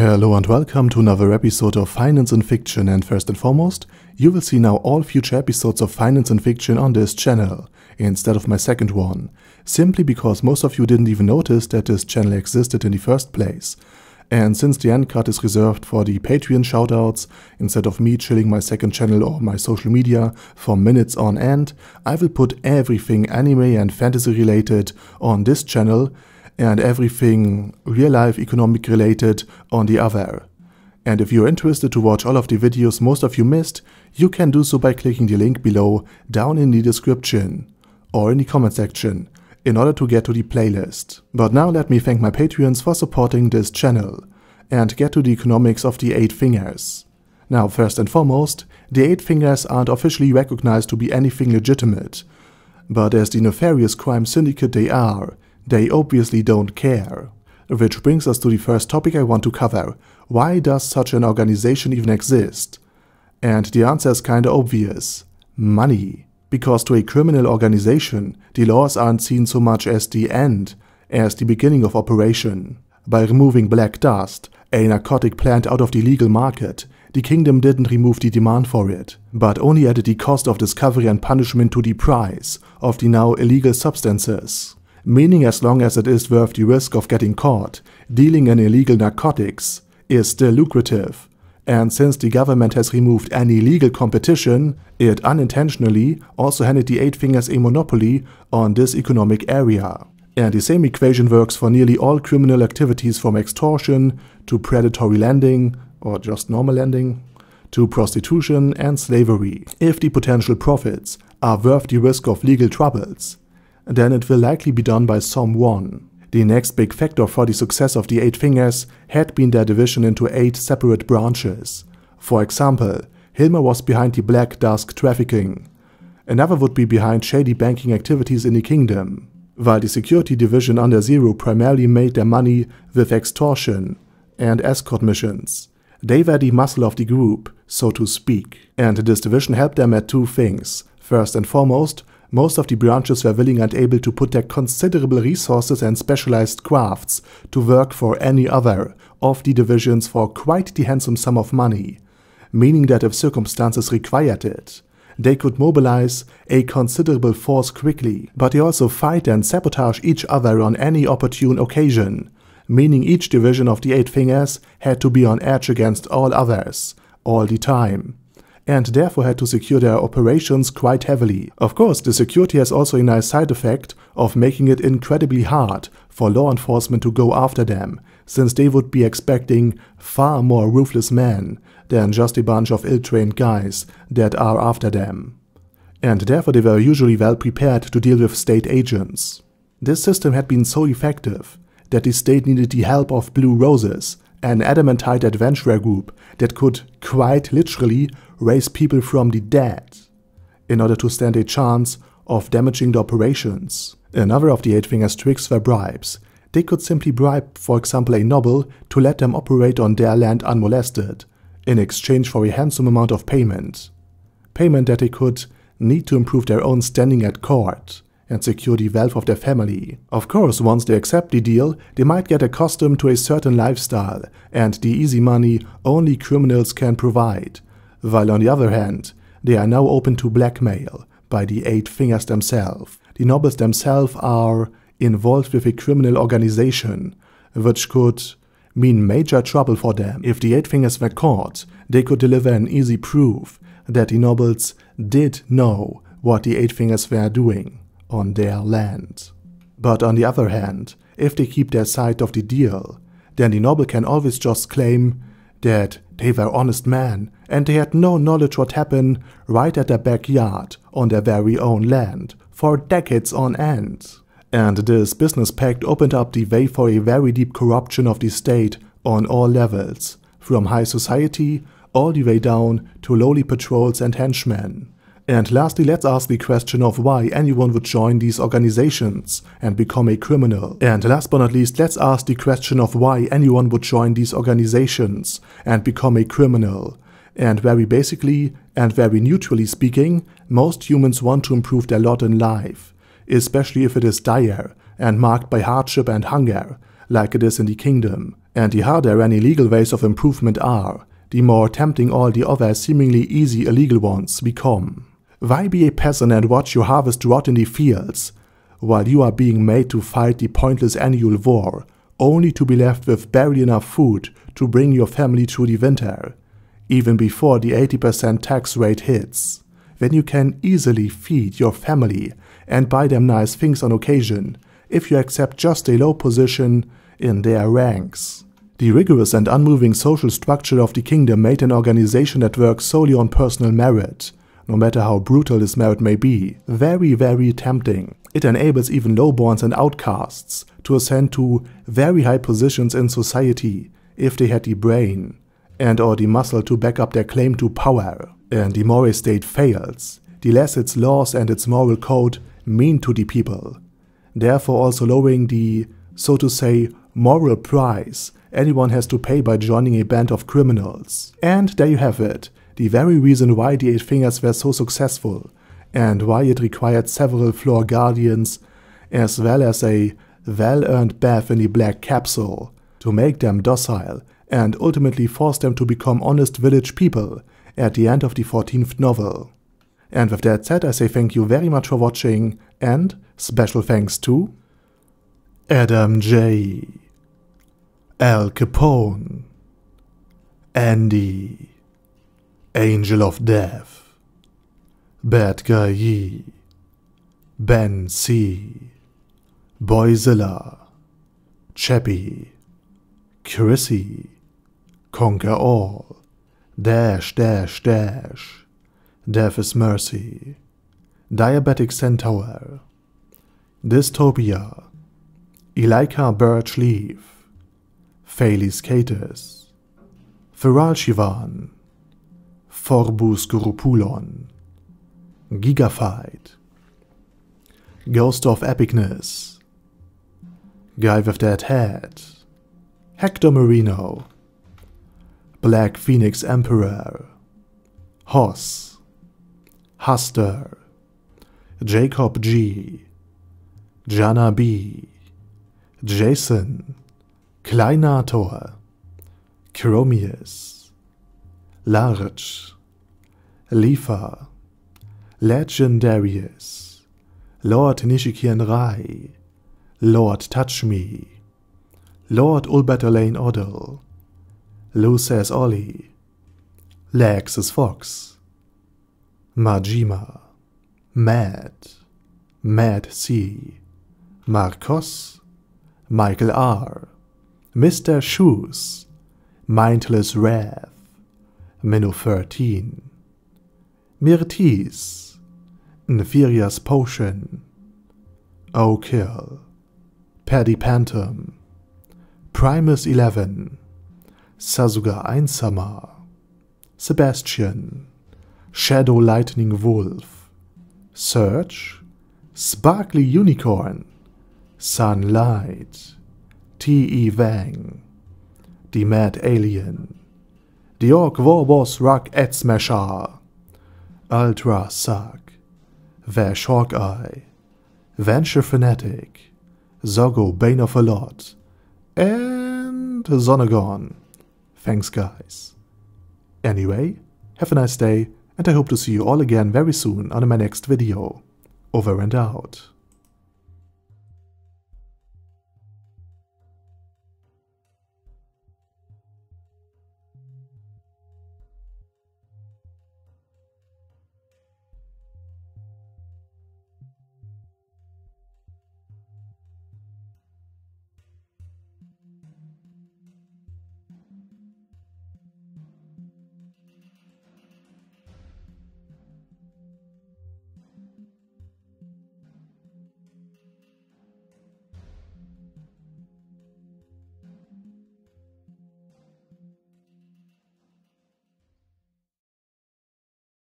Hello and welcome to another episode of Finance and Fiction and first and foremost, you will see now all future episodes of Finance and Fiction on this channel, instead of my second one, simply because most of you didn't even notice that this channel existed in the first place. And since the end card is reserved for the Patreon shoutouts, instead of me chilling my second channel or my social media for minutes on end, I will put everything anime and fantasy related on this channel and everything real life economic related on the other. And if you're interested to watch all of the videos most of you missed, you can do so by clicking the link below down in the description or in the comment section in order to get to the playlist. But now let me thank my Patreons for supporting this channel and get to the economics of the 8 fingers. Now first and foremost, the 8 fingers aren't officially recognized to be anything legitimate, but as the nefarious crime syndicate they are, they obviously don't care. Which brings us to the first topic I want to cover. Why does such an organization even exist? And the answer is kinda obvious. Money. Because to a criminal organization, the laws aren't seen so much as the end, as the beginning of operation. By removing black dust, a narcotic plant out of the legal market, the kingdom didn't remove the demand for it, but only added the cost of discovery and punishment to the price of the now illegal substances meaning as long as it is worth the risk of getting caught, dealing in illegal narcotics is still lucrative. And since the government has removed any legal competition, it unintentionally also handed the Eight Fingers a monopoly on this economic area. And the same equation works for nearly all criminal activities from extortion to predatory lending or just normal lending to prostitution and slavery. If the potential profits are worth the risk of legal troubles, then it will likely be done by someone. The next big factor for the success of the Eight Fingers had been their division into eight separate branches. For example, Hilmer was behind the Black Dusk trafficking. Another would be behind shady banking activities in the kingdom. While the security division under Zero primarily made their money with extortion and escort missions, they were the muscle of the group, so to speak. And this division helped them at two things. First and foremost, most of the branches were willing and able to put their considerable resources and specialized crafts to work for any other of the divisions for quite the handsome sum of money, meaning that if circumstances required it, they could mobilize a considerable force quickly, but they also fight and sabotage each other on any opportune occasion, meaning each division of the Eight Fingers had to be on edge against all others, all the time and therefore had to secure their operations quite heavily. Of course, the security has also a nice side effect of making it incredibly hard for law enforcement to go after them, since they would be expecting far more ruthless men than just a bunch of ill-trained guys that are after them. And therefore they were usually well prepared to deal with state agents. This system had been so effective that the state needed the help of Blue Roses, an adamantite adventurer group that could quite literally raise people from the dead in order to stand a chance of damaging the operations. Another of the Eight Fingers' tricks were bribes. They could simply bribe, for example, a noble to let them operate on their land unmolested, in exchange for a handsome amount of payment. Payment that they could need to improve their own standing at court and secure the wealth of their family. Of course, once they accept the deal, they might get accustomed to a certain lifestyle and the easy money only criminals can provide, while on the other hand, they are now open to blackmail by the Eight Fingers themselves. The nobles themselves are involved with a criminal organization, which could mean major trouble for them. If the Eight Fingers were caught, they could deliver an easy proof that the nobles did know what the Eight Fingers were doing on their land. But on the other hand, if they keep their side of the deal, then the noble can always just claim that they were honest men and they had no knowledge what happened right at their backyard on their very own land for decades on end. And this business pact opened up the way for a very deep corruption of the state on all levels, from high society all the way down to lowly patrols and henchmen. And lastly, let's ask the question of why anyone would join these organizations and become a criminal. And last but not least, let's ask the question of why anyone would join these organizations and become a criminal and very basically and very neutrally speaking, most humans want to improve their lot in life, especially if it is dire and marked by hardship and hunger, like it is in the kingdom. And the harder any legal ways of improvement are, the more tempting all the other seemingly easy illegal ones become. Why be a peasant and watch your harvest rot in the fields, while you are being made to fight the pointless annual war, only to be left with barely enough food to bring your family through the winter? even before the 80% tax rate hits. Then you can easily feed your family and buy them nice things on occasion if you accept just a low position in their ranks. The rigorous and unmoving social structure of the kingdom made an organization that works solely on personal merit, no matter how brutal this merit may be, very, very tempting. It enables even lowborns and outcasts to ascend to very high positions in society if they had the brain and or the muscle to back up their claim to power. And the a state fails, the less its laws and its moral code mean to the people, therefore also lowering the, so to say, moral price anyone has to pay by joining a band of criminals. And there you have it, the very reason why the Eight Fingers were so successful, and why it required several floor guardians, as well as a well-earned bath in the black capsule, to make them docile and ultimately force them to become honest village people at the end of the 14th novel. And with that said, I say thank you very much for watching, and special thanks to Adam J. Al Capone, Andy, Angel of Death, Bad Guy Yee, Ben C, Boyzilla, Chappie, Chrissy, Conquer all. Dash, dash, dash. Death is mercy. Diabetic Centaur. Dystopia. Elika Birch Leaf. Thales Catus. Feral Shivan. Forbus Gurupulon. Gigafight. Ghost of Epicness. Guy with Dead Head. Hector Marino. Black Phoenix Emperor, Hoss, Huster, Jacob G, Jana B, Jason, Kleinator, Chromius, Large, Lefa, Legendarius, Lord Nishikian Rai, Lord Touch Me, Lord Ulbertalane Odell, Loose as Ollie, Legs as Fox, Majima, Mad, Mad C, Marcos, Michael R, Mr. Shoes, Mindless Wrath, Menu 13, Mirtis, Nefarious Potion, O'Kill. Paddy Pantom. Primus 11, Sasuga Einsama, Sebastian, Shadow Lightning Wolf, Search, Sparkly Unicorn, Sunlight, T.E. Wang, The Mad Alien, The Orc Warboss Rock Edsmasher, Ultra Suck, Vash Hawkeye, Venture Fanatic, Zogo Bane of a Lot, and Sonogon. Thanks, guys. Anyway, have a nice day, and I hope to see you all again very soon on my next video. Over and out.